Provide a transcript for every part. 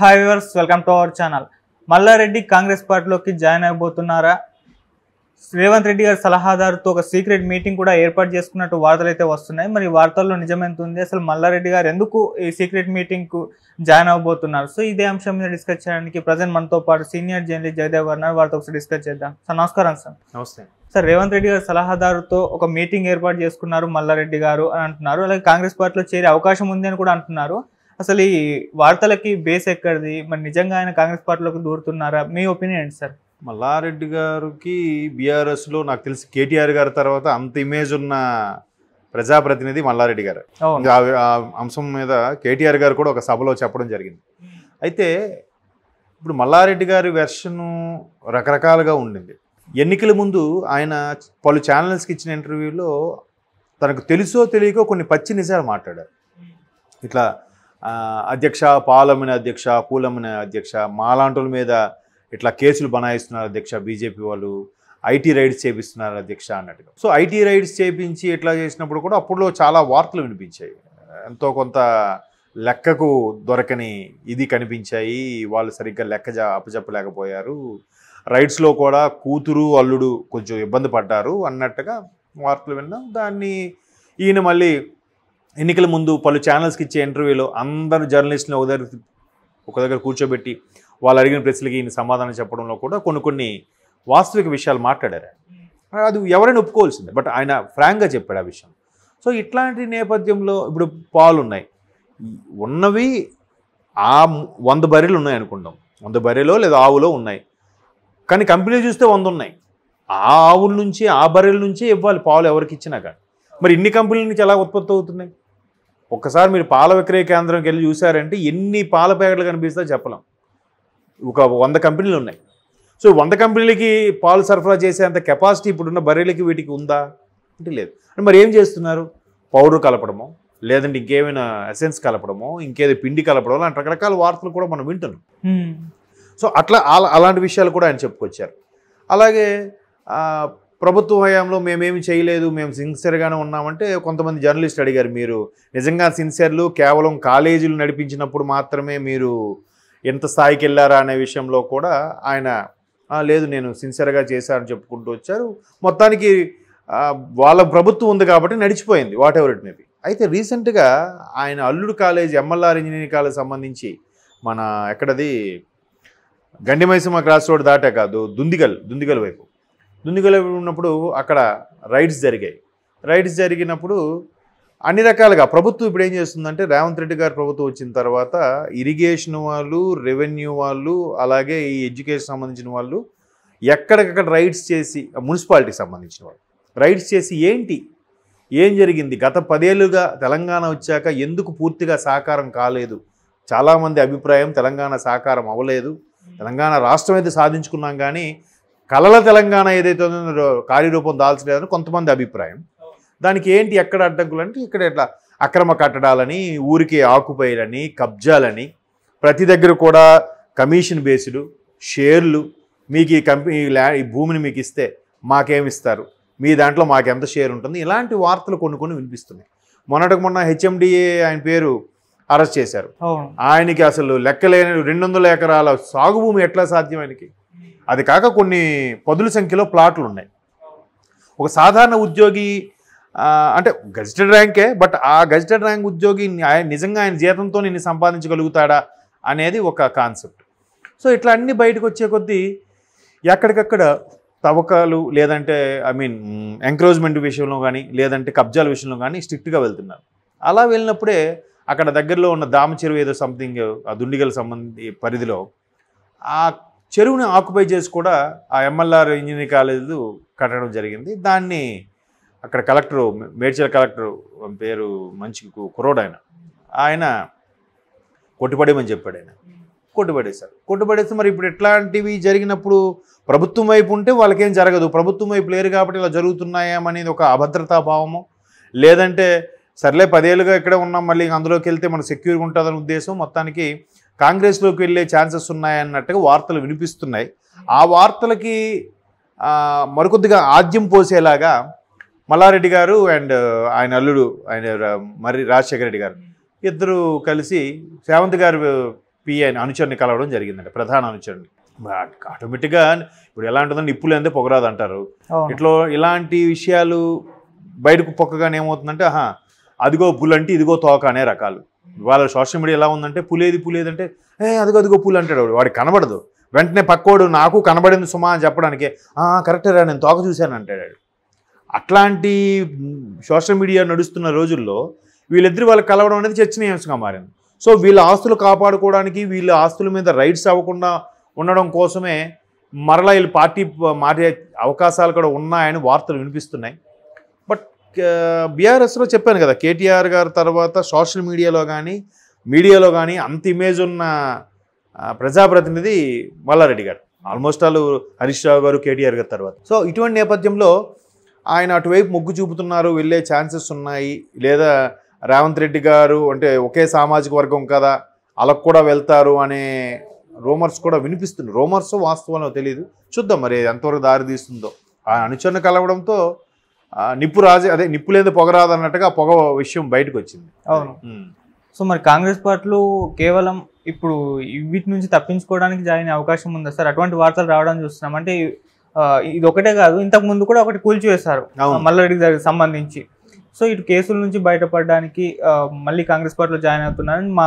Hi viewers welcome to our channel Malla Reddy Congress పార్టీలోకి join అయిపోతున్నారా Revanth Reddy గారి సలహాదారుతో ఒక సీక్రెట్ మీటింగ్ కూడా ఏర్పాటు చేసుకున్నట్టు వార్తలు అయితే వస్తున్నాయి మరి వార్తల్లో నిజమెంత ఉంది అసలు మల్లారెడ్డి గారు ఎందుకు ఈ సీక్రెట్ మీటింగ్కు జాయిన్ అవ్వబోతున్నారు సో ఇదే అంశం మీద డిస్కస్ చేయడానికి ప్రజెంట్ మనతో పాటు సీనియర్ జర్నలిస్ట్ జయదేవ్ గారు వారితో ఒకసారి డిస్కస్ చేద్దాం సార్ నమస్కారం సార్ నమస్తే సార్ రేవంత్ రెడ్డి గారి సలహాదారుతో ఒక మీటింగ్ ఏర్పాటు చేసుకున్నారు మల్లారెడ్డి గారు అని అంటున్నారు అలాగే కాంగ్రెస్ పార్టీలో చేరే అవకాశం ఉంది అని కూడా అంటున్నారు అసలు ఈ వార్తలకి బేస్ ఎక్కడిది మరి నిజంగా ఆయన కాంగ్రెస్ పార్టీలోకి దూరుతున్నారా మీ ఒపీనియన్ ఏంటి సార్ మల్లారెడ్డి గారికి బీఆర్ఎస్లో నాకు తెలిసి కేటీఆర్ గారి తర్వాత అంత ఇమేజ్ ఉన్న ప్రజాప్రతినిధి మల్లారెడ్డి గారు ఆ అంశం మీద కేటీఆర్ గారు కూడా ఒక సభలో చెప్పడం జరిగింది అయితే ఇప్పుడు మల్లారెడ్డి గారి వెర్షను రకరకాలుగా ఉండింది ఎన్నికల ముందు ఆయన పలు ఛానల్స్కి ఇచ్చిన ఇంటర్వ్యూలో తనకు తెలుసో తెలియకో కొన్ని పచ్చి నిజాలు మాట్లాడారు ఇట్లా అధ్యక్ష పాలమిన అధ్యక్ష కూలమైన అధ్యక్ష మాలాంటుల మీద ఇట్లా కేసులు బనాయిస్తున్నారు అధ్యక్ష బీజేపీ వాళ్ళు ఐటీ రైడ్స్ చేపిస్తున్నారు అధ్యక్ష అన్నట్టుగా సో ఐటీ రైడ్స్ చేపించి ఇట్లా చేసినప్పుడు కూడా అప్పుడులో చాలా వార్తలు వినిపించాయి ఎంతో కొంత లెక్కకు దొరకని ఇది కనిపించాయి వాళ్ళు సరిగ్గా లెక్క అప్పచెప్పలేకపోయారు రైడ్స్లో కూడా కూతురు అల్లుడు కొంచెం ఇబ్బంది పడ్డారు అన్నట్టుగా వార్తలు విన్నాం దాన్ని ఈయన మళ్ళీ ఎన్నికల ముందు పలు ఛానల్స్కి ఇచ్చే ఇంటర్వ్యూలో అందరు జర్నలిస్టులు ఒక దగ్గర ఒక దగ్గర కూర్చోబెట్టి వాళ్ళు అడిగిన ప్రశ్నలకి ఈయన సమాధానం చెప్పడంలో కూడా కొన్ని కొన్ని వాస్తవిక విషయాలు మాట్లాడారు అది ఎవరైనా ఒప్పుకోవాల్సిందే బట్ ఆయన ఫ్రాంక్గా చెప్పాడు ఆ విషయం సో ఇట్లాంటి నేపథ్యంలో ఇప్పుడు పాలు ఉన్నాయి ఉన్నవి ఆ వంద బర్రెలు ఉన్నాయి అనుకుంటాం వంద బర్రెలో లేదా ఆవులో ఉన్నాయి కానీ కంపెనీలు చూస్తే వంద ఉన్నాయి ఆ ఆవుల నుంచి ఆ బర్రెల నుంచే ఇవ్వాలి పాలు ఎవరికి ఇచ్చినా కానీ మరి ఇన్ని కంపెనీల నుంచి ఎలా ఉత్పత్తి అవుతున్నాయి ఒక్కసారి మీరు పాల విక్రయ కేంద్రంకి వెళ్ళి చూసారంటే ఎన్ని పాల ప్యాకెట్లు కనిపిస్తా చెప్పలేం ఒక వంద కంపెనీలు ఉన్నాయి సో వంద కంపెనీలకి పాలు సరఫరా చేసేంత కెపాసిటీ ఇప్పుడున్న బర్రెలకి వీటికి ఉందా అంటే లేదు అంటే మరి ఏం చేస్తున్నారు పౌడర్ కలపడము లేదంటే ఇంకేమైనా ఎసెన్స్ కలపడము ఇంకేదో పిండి కలపడము అలాంటి రకరకాల వార్తలు కూడా మనం వింటున్నాం సో అట్లా అలాంటి విషయాలు కూడా ఆయన చెప్పుకొచ్చారు అలాగే ప్రభుత్వ హయాంలో మేమేమి చేయలేదు మేము సిన్సియర్గానే ఉన్నామంటే కొంతమంది జర్నలిస్ట్ అడిగారు మీరు నిజంగా సిన్సియర్లు కేవలం కాలేజీలు నడిపించినప్పుడు మాత్రమే మీరు ఎంత స్థాయికి వెళ్ళారా అనే విషయంలో కూడా ఆయన లేదు నేను సిన్సియర్గా చేశారని చెప్పుకుంటూ వచ్చారు మొత్తానికి వాళ్ళ ప్రభుత్వం ఉంది కాబట్టి నడిచిపోయింది వాట్ ఎవర్ ఇట్ మేబీ అయితే రీసెంట్గా ఆయన అల్లుడు కాలేజ్ ఎమ్మెల్ఆర్ ఇంజనీరింగ్ కాలేజ్ సంబంధించి మన ఎక్కడది గండిమైసీమ క్రాస్ రోడ్ దాటే కాదు దుందిగల్ దుందిగల్ వైపు దుందిగల ఉన్నప్పుడు అక్కడ రైడ్స్ జరిగాయి రైడ్స్ జరిగినప్పుడు అన్ని రకాలుగా ప్రభుత్వం ఇప్పుడు ఏం చేస్తుందంటే రేవంత్ రెడ్డి గారు ప్రభుత్వం వచ్చిన తర్వాత ఇరిగేషన్ వాళ్ళు రెవెన్యూ వాళ్ళు అలాగే ఈ ఎడ్యుకేషన్ సంబంధించిన వాళ్ళు ఎక్కడికక్కడ రైడ్స్ చేసి మున్సిపాలిటీకి సంబంధించిన వాళ్ళు రైడ్స్ చేసి ఏంటి ఏం జరిగింది గత పదేళ్ళుగా తెలంగాణ వచ్చాక ఎందుకు పూర్తిగా సాకారం కాలేదు చాలామంది అభిప్రాయం తెలంగాణ సాకారం అవ్వలేదు తెలంగాణ రాష్ట్రం అయితే సాధించుకున్నాం కానీ కలల తెలంగాణ ఏదైతే ఉందో కార్యరూపం దాల్చలేదని కొంతమంది అభిప్రాయం దానికి ఏంటి ఎక్కడ అడ్డంకులు అంటే ఇక్కడ ఇట్లా అక్రమ కట్టడాలని ఊరికి ఆకుపైలని కబ్జాలని ప్రతి దగ్గర కూడా కమిషన్ బేస్డ్ షేర్లు మీకు ఈ కంపెనీ ఈ భూమిని మీకు ఇస్తే మాకేమిస్తారు మీ దాంట్లో మాకు ఎంత షేర్ ఉంటుంది ఇలాంటి వార్తలు కొన్ని కొన్ని వినిపిస్తున్నాయి మొన్నటికి మొన్న హెచ్ఎండిఏ ఆయన పేరు అరెస్ట్ చేశారు ఆయనకి అసలు లెక్కలేని రెండు వందల ఎకరాల సాగు భూమి ఎట్లా సాధ్యం ఆయనకి అది కాక కొన్ని పదుల సంఖ్యలో ప్లాట్లు ఉన్నాయి ఒక సాధారణ ఉద్యోగి అంటే గజిటెడ్ ర్యాంకే బట్ ఆ గజిటెడ్ ర్యాంక్ ఉద్యోగి ఆయన నిజంగా ఆయన జీతంతో నిన్ను సంపాదించగలుగుతాడా అనేది ఒక కాన్సెప్ట్ సో ఇట్లా అన్ని బయటకు వచ్చే కొద్దీ ఎక్కడికక్కడ తవ్వకాలు లేదంటే ఐ మీన్ ఎంకరేజ్మెంట్ విషయంలో కానీ లేదంటే కబ్జాల విషయంలో కానీ స్ట్రిక్ట్గా వెళ్తున్నారు అలా వెళ్ళినప్పుడే అక్కడ దగ్గరలో ఉన్న దామచెరువు ఏదో సంథింగ్ ఆ దుండిగల సంబంధి పరిధిలో ఆ చెరువుని ఆక్యుపై చేసి కూడా ఆ ఎంఎల్ఆర్ ఇంజనీరింగ్ కాలేజీలు కట్టడం జరిగింది దాన్ని అక్కడ కలెక్టరు మేడ్చల్ కలెక్టర్ పేరు మంచి కుర్రోడు ఆయన ఆయన కొట్టుపడేమని చెప్పాడు ఆయన కొట్టుబడేశారు కొట్టుబడేస్తే మరి ఇప్పుడు ఎట్లాంటివి జరిగినప్పుడు ప్రభుత్వం వైపు ఉంటే వాళ్ళకేం జరగదు ప్రభుత్వం వైపు లేరు కాబట్టి ఇలా జరుగుతున్నాయేమనేది ఒక అభద్రతా భావము లేదంటే సర్లే పదేళ్ళుగా ఇక్కడే ఉన్నాం మళ్ళీ అందులోకి వెళ్తే మనం సెక్యూర్గా ఉంటుందనే ఉద్దేశం మొత్తానికి కాంగ్రెస్లోకి వెళ్ళే ఛాన్సెస్ ఉన్నాయన్నట్టుగా వార్తలు వినిపిస్తున్నాయి ఆ వార్తలకి మరికొద్దిగా ఆద్యం పోసేలాగా మల్లారెడ్డి గారు అండ్ ఆయన అల్లుడు ఆయన మర్రి రాజశేఖర రెడ్డి గారు ఇద్దరు కలిసి సేవంత్ గారు పిఐ అనుచరుని కలవడం జరిగిందండి ప్రధాన అనుచరుని ఆటోమేటిక్గా ఇప్పుడు ఎలా ఉంటుందంటే నిప్పులు అంతే పొగరాదు అంటారు ఇట్లా ఇలాంటి విషయాలు బయటకు పొక్కగానే ఏమవుతుందంటే ఆహా అదిగో బుల్ అంటే ఇదిగో తోక అనే రకాలు వాళ్ళ సోషల్ మీడియా ఎలా ఉందంటే పులేది పులేది అంటే ఏ అదిగో అదిగో పులు అంటాడు వాడికి కనబడదు వెంటనే పక్కోడు నాకు కనబడింది సుమా అని చెప్పడానికి రా నేను తోక చూశాను అంటాడు అట్లాంటి సోషల్ మీడియా నడుస్తున్న రోజుల్లో వీళ్ళిద్దరు వాళ్ళకి కలవడం అనేది చర్చనీయాంశంగా మారింది సో వీళ్ళ ఆస్తులు కాపాడుకోవడానికి వీళ్ళ ఆస్తుల మీద రైట్స్ అవ్వకుండా ఉండడం కోసమే మరలా వీళ్ళు పార్టీ మారే అవకాశాలు కూడా ఉన్నాయని వార్తలు వినిపిస్తున్నాయి బీఆర్ఎస్లో చెప్పాను కదా కేటీఆర్ గారి తర్వాత సోషల్ మీడియాలో కానీ మీడియాలో కానీ అంత ఇమేజ్ ఉన్న ప్రజాప్రతినిధి మల్లారెడ్డి గారు ఆల్మోస్ట్ ఆల్ హరీష్ రావు గారు కేటీఆర్ గారు తర్వాత సో ఇటువంటి నేపథ్యంలో ఆయన అటువైపు మొగ్గు చూపుతున్నారు వెళ్ళే ఛాన్సెస్ ఉన్నాయి లేదా రేవంత్ రెడ్డి గారు అంటే ఒకే సామాజిక వర్గం కదా వాళ్ళకు కూడా వెళ్తారు అనే రూమర్స్ కూడా వినిపిస్తుంది రూమర్స్ వాస్తవంలో తెలియదు చూద్దాం మరి ఎంతవరకు దారి తీస్తుందో ఆ అనుచరణ కలవడంతో నిప్పు రాజ అదే నిప్పు లేదు పొగ రాదు అన్నట్టుగా పొగ విషయం బయటకు వచ్చింది అవును సో మరి కాంగ్రెస్ పార్టీలో కేవలం ఇప్పుడు వీటి నుంచి తప్పించుకోవడానికి జాయిన్ అవకాశం ఉందా సార్ అటువంటి వార్తలు రావడం చూస్తున్నాం అంటే ఇది ఒకటే కాదు ఇంతకు ముందు కూడా ఒకటి కూల్చివేశారు మల్లారెడ్డి సంబంధించి సో ఇటు కేసుల నుంచి బయటపడడానికి మళ్ళీ కాంగ్రెస్ పార్టీలో జాయిన్ అవుతున్నారని మా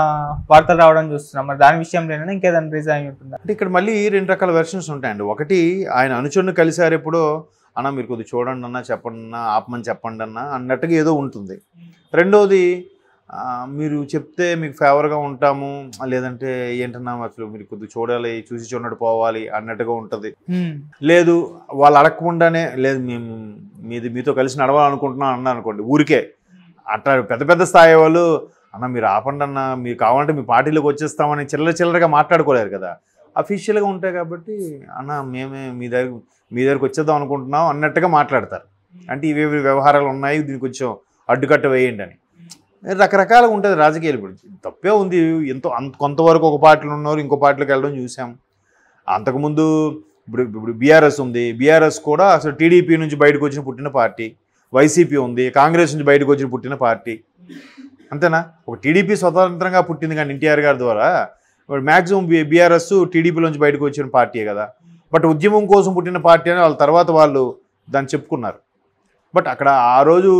వార్తలు రావడం చూస్తున్నాం మరి దాని లేనని ఇంకేదైనా రీజ్ అయి ఉంటుంది అంటే ఇక్కడ మళ్ళీ రెండు రకాల వెర్షన్స్ ఉంటాయండి ఒకటి ఆయన అనుచరుని కలిసారు ఎప్పుడో అన్న మీరు కొద్దిగా చూడండి అన్న చెప్పండి అన్న ఆపమని చెప్పండి అన్న అన్నట్టుగా ఏదో ఉంటుంది రెండోది మీరు చెప్తే మీకు ఫేవర్గా ఉంటాము లేదంటే ఏంటన్నా అసలు మీరు కొద్దిగా చూడాలి చూసి చూడటం పోవాలి అన్నట్టుగా ఉంటుంది లేదు వాళ్ళు అడగకుండానే లేదు మేము మీది మీతో కలిసి నడవాలనుకుంటున్నాం అన్న అనుకోండి ఊరికే అట్లా పెద్ద పెద్ద స్థాయి వాళ్ళు అన్న మీరు ఆపండి అన్న మీరు కావాలంటే మీ పార్టీలోకి వచ్చేస్తామని చిల్లర చిల్లరగా మాట్లాడుకోలేరు కదా అఫీషియల్గా ఉంటాయి కాబట్టి అన్న మేమే మీ దగ్గర మీ దగ్గరకు వచ్చేద్దాం అనుకుంటున్నాం అన్నట్టుగా మాట్లాడతారు hmm. అంటే ఇవేవి వ్యవహారాలు ఉన్నాయి దీన్ని కొంచెం అడ్డుకట్ట వేయండి అని రకరకాలుగా ఉంటుంది రాజకీయాలు ఇప్పుడు తప్పే ఉంది ఎంతో అంత కొంతవరకు ఒక పార్టీలు ఉన్నారు ఇంకో పార్టీలకు వెళ్ళడం చూసాం అంతకుముందు ఇప్పుడు ఇప్పుడు బీఆర్ఎస్ ఉంది బీఆర్ఎస్ కూడా అసలు టీడీపీ నుంచి బయటకు వచ్చిన పుట్టిన పార్టీ వైసీపీ ఉంది కాంగ్రెస్ నుంచి బయటకు వచ్చిన పుట్టిన పార్టీ అంతేనా ఒక టీడీపీ స్వతంత్రంగా పుట్టింది కానీ ఎన్టీఆర్ గారి ద్వారా మ్యాక్సిమం బీఆర్ఎస్ నుంచి బయటకు వచ్చిన పార్టీ కదా బట్ ఉద్యమం కోసం పుట్టిన పార్టీ అని వాళ్ళ తర్వాత వాళ్ళు దాన్ని చెప్పుకున్నారు బట్ అక్కడ ఆ రోజు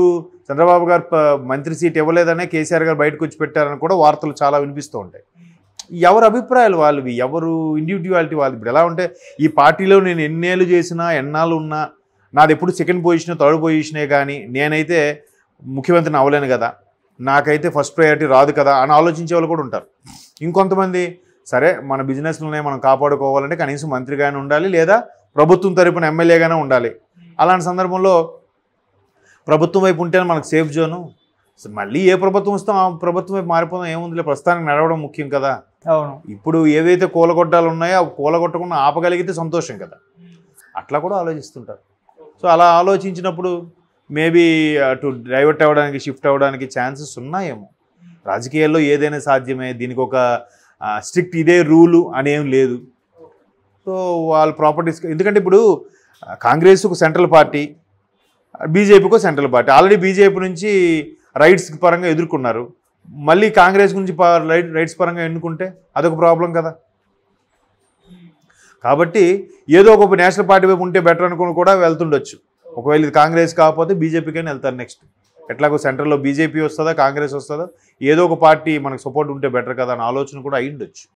చంద్రబాబు గారు మంత్రి సీట్ ఇవ్వలేదనే కేసీఆర్ గారు బయటకు వచ్చి పెట్టారని కూడా వార్తలు చాలా వినిపిస్తూ ఉంటాయి ఎవరి అభిప్రాయాలు వాళ్ళవి ఎవరు ఇండివిజువాలిటీ వాళ్ళు ఇప్పుడు ఎలా ఉంటే ఈ పార్టీలో నేను ఎన్నేళ్ళు చేసినా ఎన్నాళ్ళు ఉన్నా నాది ఎప్పుడు సెకండ్ పొజిషన్ థర్డ్ పొజిషనే కానీ నేనైతే ముఖ్యమంత్రిని అవ్వలేను కదా నాకైతే ఫస్ట్ ప్రయారిటీ రాదు కదా అని ఆలోచించే వాళ్ళు కూడా ఉంటారు ఇంకొంతమంది సరే మన బిజినెస్లోనే మనం కాపాడుకోవాలంటే కనీసం మంత్రిగానే ఉండాలి లేదా ప్రభుత్వం తరపున ఎమ్మెల్యేగానే ఉండాలి అలాంటి సందర్భంలో ప్రభుత్వం వైపు ఉంటేనే మనకు సేఫ్ జోను మళ్ళీ ఏ ప్రభుత్వం వస్తాం ఆ ప్రభుత్వం వైపు మారిపోదాం ఏముందిలే ప్రస్తుతానికి నడవడం ముఖ్యం కదా అవును ఇప్పుడు ఏవైతే కూలగొట్టాలు ఉన్నాయో ఆ కూలగొట్టకుండా ఆపగలిగితే సంతోషం కదా అట్లా కూడా ఆలోచిస్తుంటారు సో అలా ఆలోచించినప్పుడు మేబీ అటు డైవర్ట్ అవ్వడానికి షిఫ్ట్ అవ్వడానికి ఛాన్సెస్ ఉన్నాయేమో రాజకీయాల్లో ఏదైనా సాధ్యమే దీనికి ఒక స్ట్రిక్ట్ ఇదే రూలు అనేం లేదు సో వాళ్ళ ప్రాపర్టీస్ ఎందుకంటే ఇప్పుడు కాంగ్రెస్కు సెంట్రల్ పార్టీ బీజేపీకు సెంట్రల్ పార్టీ ఆల్రెడీ బీజేపీ నుంచి రైట్స్ పరంగా ఎదుర్కొన్నారు మళ్ళీ కాంగ్రెస్ గురించి రైట్స్ పరంగా ఎన్నుకుంటే అదొక ప్రాబ్లం కదా కాబట్టి ఏదో ఒక నేషనల్ పార్టీ వైపు ఉంటే బెటర్ అనుకుని కూడా వెళ్తుండొచ్చు ఒకవేళ ఇది కాంగ్రెస్ కాకపోతే బీజేపీకైనా వెళ్తారు నెక్స్ట్ ఎట్లాగో సెంటర్లో బీజేపీ వస్తుందా కాంగ్రెస్ వస్తుందా ఏదో ఒక పార్టీ మనకు సపోర్ట్ ఉంటే బెటర్ కదా అని ఆలోచన కూడా అయ్యుండొచ్చు